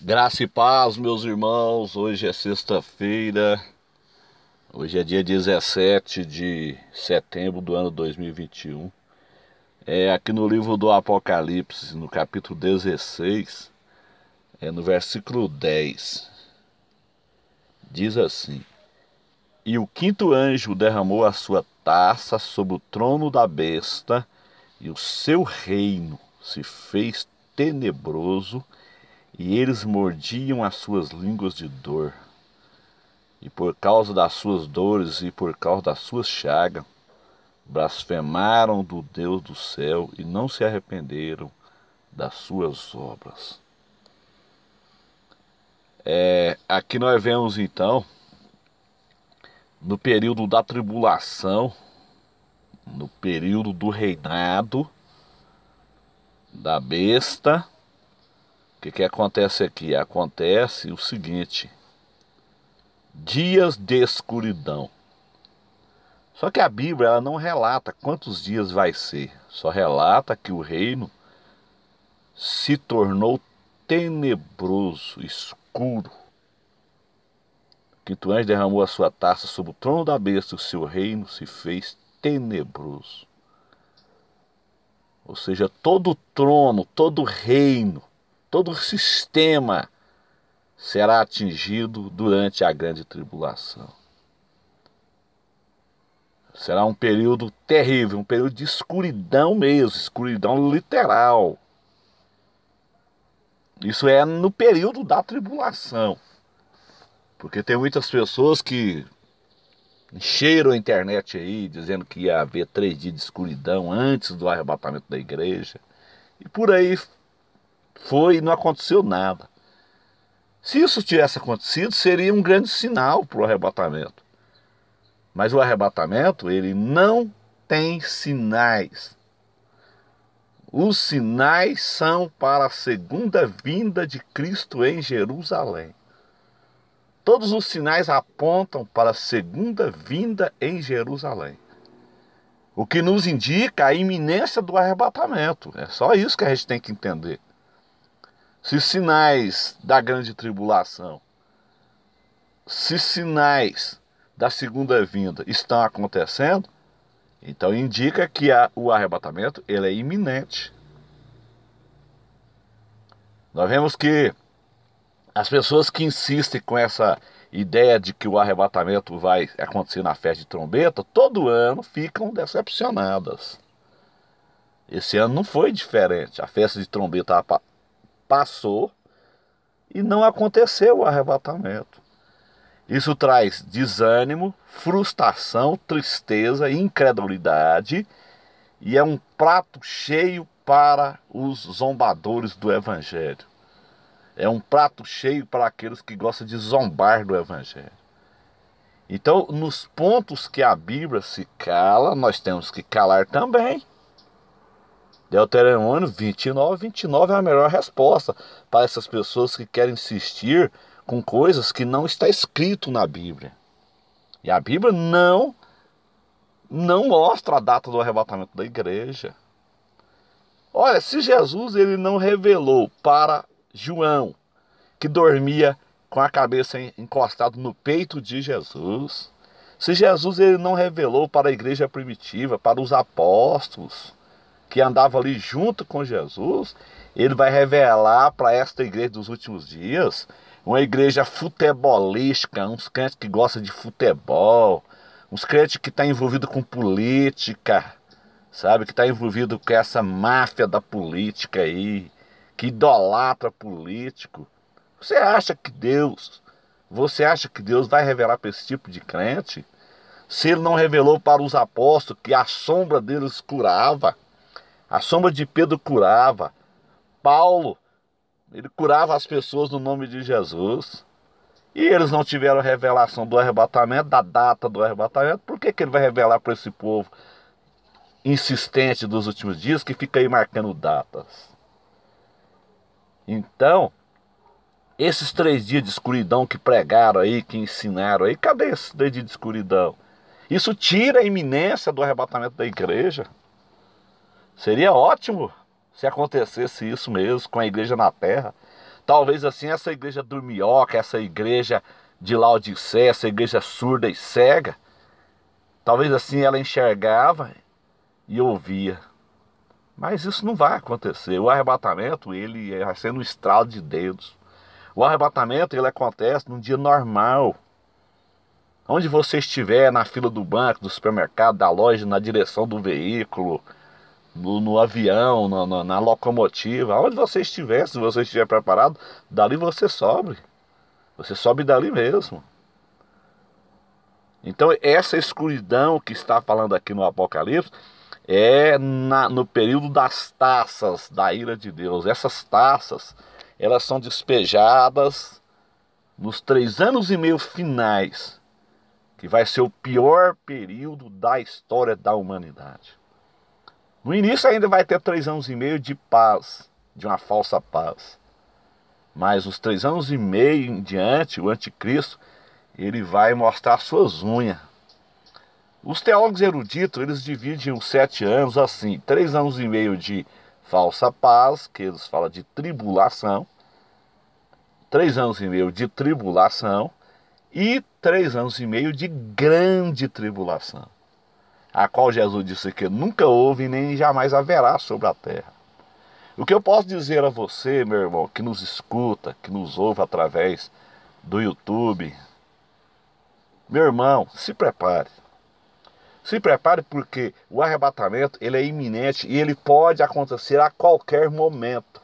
Graça e paz, meus irmãos. Hoje é sexta-feira. Hoje é dia 17 de setembro do ano 2021. É aqui no livro do Apocalipse, no capítulo 16, é no versículo 10. Diz assim: E o quinto anjo derramou a sua taça sobre o trono da besta, e o seu reino se fez tenebroso e eles mordiam as suas línguas de dor. E por causa das suas dores e por causa da sua chaga, blasfemaram do Deus do céu e não se arrependeram das suas obras. É, aqui nós vemos então, no período da tribulação, no período do reinado da besta, que, que acontece aqui? Acontece o seguinte: dias de escuridão. Só que a Bíblia ela não relata quantos dias vai ser, só relata que o reino se tornou tenebroso, escuro. Que Tuães derramou a sua taça sobre o trono da besta, o seu reino se fez tenebroso. Ou seja, todo trono, todo reino todo o sistema será atingido durante a grande tribulação. Será um período terrível, um período de escuridão mesmo, escuridão literal. Isso é no período da tribulação. Porque tem muitas pessoas que encheram a internet aí, dizendo que ia haver três dias de escuridão antes do arrebatamento da igreja. E por aí foi e não aconteceu nada. Se isso tivesse acontecido, seria um grande sinal para o arrebatamento. Mas o arrebatamento, ele não tem sinais. Os sinais são para a segunda vinda de Cristo em Jerusalém. Todos os sinais apontam para a segunda vinda em Jerusalém. O que nos indica a iminência do arrebatamento. É só isso que a gente tem que entender se sinais da grande tribulação, se sinais da segunda vinda estão acontecendo, então indica que a, o arrebatamento ele é iminente. Nós vemos que as pessoas que insistem com essa ideia de que o arrebatamento vai acontecer na festa de trombeta, todo ano ficam decepcionadas. Esse ano não foi diferente. A festa de trombeta passou e não aconteceu o arrebatamento. Isso traz desânimo, frustração, tristeza, incredulidade e é um prato cheio para os zombadores do Evangelho. É um prato cheio para aqueles que gostam de zombar do Evangelho. Então, nos pontos que a Bíblia se cala, nós temos que calar também. Deuteronômio 29, 29 é a melhor resposta para essas pessoas que querem insistir com coisas que não está escrito na Bíblia. E a Bíblia não não mostra a data do arrebatamento da igreja. Olha, se Jesus ele não revelou para João que dormia com a cabeça encostada no peito de Jesus, se Jesus ele não revelou para a igreja primitiva, para os apóstolos, que andava ali junto com Jesus, ele vai revelar para esta igreja dos últimos dias uma igreja futebolística, uns crentes que gostam de futebol, uns crentes que estão tá envolvidos com política, sabe? Que está envolvido com essa máfia da política aí, que idolatra político. Você acha que Deus, você acha que Deus vai revelar para esse tipo de crente? Se ele não revelou para os apóstolos que a sombra deles curava, a sombra de Pedro curava. Paulo, ele curava as pessoas no nome de Jesus. E eles não tiveram revelação do arrebatamento, da data do arrebatamento. Por que, que ele vai revelar para esse povo insistente dos últimos dias que fica aí marcando datas? Então, esses três dias de escuridão que pregaram aí, que ensinaram aí, cadê esses três dias de escuridão? Isso tira a iminência do arrebatamento da igreja. Seria ótimo se acontecesse isso mesmo com a igreja na terra. Talvez assim essa igreja dormioca, essa igreja de Laodiceia, essa igreja surda e cega, talvez assim ela enxergava e ouvia. Mas isso não vai acontecer. O arrebatamento, ele vai é ser no estralo de dedos. O arrebatamento, ele acontece num dia normal. Onde você estiver, na fila do banco, do supermercado, da loja, na direção do veículo, no, no avião, na, na locomotiva, onde você estiver, se você estiver preparado, dali você sobe. Você sobe dali mesmo. Então, essa escuridão que está falando aqui no Apocalipse é na, no período das taças da ira de Deus. Essas taças, elas são despejadas nos três anos e meio finais, que vai ser o pior período da história da humanidade. No início ainda vai ter três anos e meio de paz, de uma falsa paz. Mas os três anos e meio em diante, o anticristo, ele vai mostrar suas unhas. Os teólogos eruditos, eles dividem os sete anos assim, três anos e meio de falsa paz, que eles falam de tribulação, três anos e meio de tribulação e três anos e meio de grande tribulação a qual Jesus disse que nunca houve nem jamais haverá sobre a terra. O que eu posso dizer a você, meu irmão, que nos escuta, que nos ouve através do YouTube, meu irmão, se prepare. Se prepare porque o arrebatamento ele é iminente e ele pode acontecer a qualquer momento.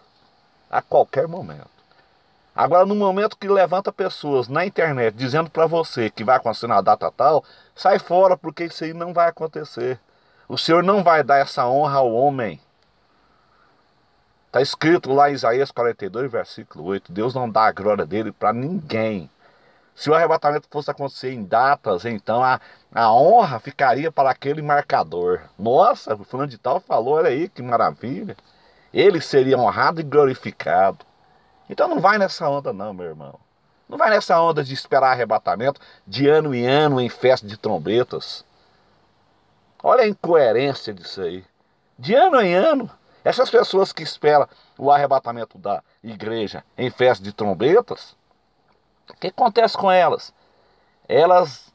A qualquer momento. Agora, no momento que levanta pessoas na internet dizendo para você que vai acontecer na data tal, sai fora porque isso aí não vai acontecer. O Senhor não vai dar essa honra ao homem. Está escrito lá em Isaías 42, versículo 8: Deus não dá a glória dele para ninguém. Se o arrebatamento fosse acontecer em datas, então a, a honra ficaria para aquele marcador. Nossa, o fulano de tal falou, olha aí que maravilha. Ele seria honrado e glorificado. Então não vai nessa onda não, meu irmão. Não vai nessa onda de esperar arrebatamento de ano em ano em festa de trombetas. Olha a incoerência disso aí. De ano em ano, essas pessoas que esperam o arrebatamento da igreja em festa de trombetas, o que acontece com elas? Elas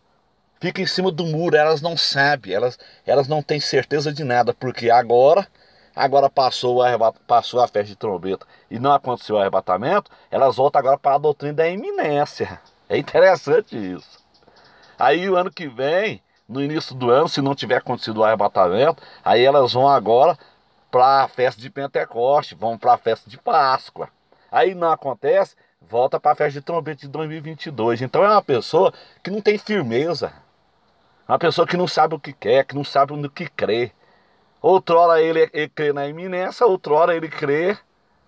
ficam em cima do muro, elas não sabem, elas, elas não têm certeza de nada, porque agora agora passou, a, passou a festa de trombeta e não aconteceu o arrebatamento, elas voltam agora para a doutrina da iminência. É interessante isso. Aí o ano que vem, no início do ano, se não tiver acontecido o arrebatamento, aí elas vão agora para a festa de Pentecoste, vão para a festa de Páscoa. Aí não acontece, volta para a festa de trombeta de 2022. Então é uma pessoa que não tem firmeza. É uma pessoa que não sabe o que quer, que não sabe no que crer. Outrora ele, é, ele crê na iminência, outrora ele crê,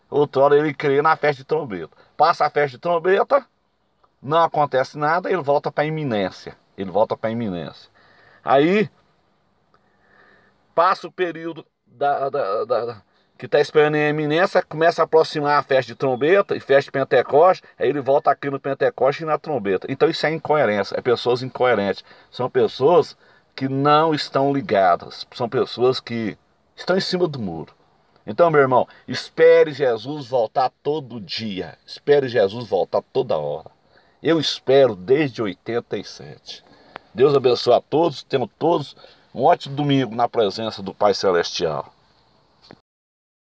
outrora ele crê na festa de trombeta. Passa a festa de trombeta, não acontece nada, ele volta para a iminência. Ele volta para a iminência. Aí passa o período da, da, da, da que está esperando em iminência, começa a aproximar a festa de trombeta e festa de Pentecoste, aí ele volta aqui no Pentecoste e na trombeta. Então isso é incoerência, é pessoas incoerentes. São pessoas que não estão ligadas, são pessoas que estão em cima do muro. Então, meu irmão, espere Jesus voltar todo dia, espere Jesus voltar toda hora. Eu espero desde 87. Deus abençoe a todos, tenham todos um ótimo domingo na presença do Pai Celestial.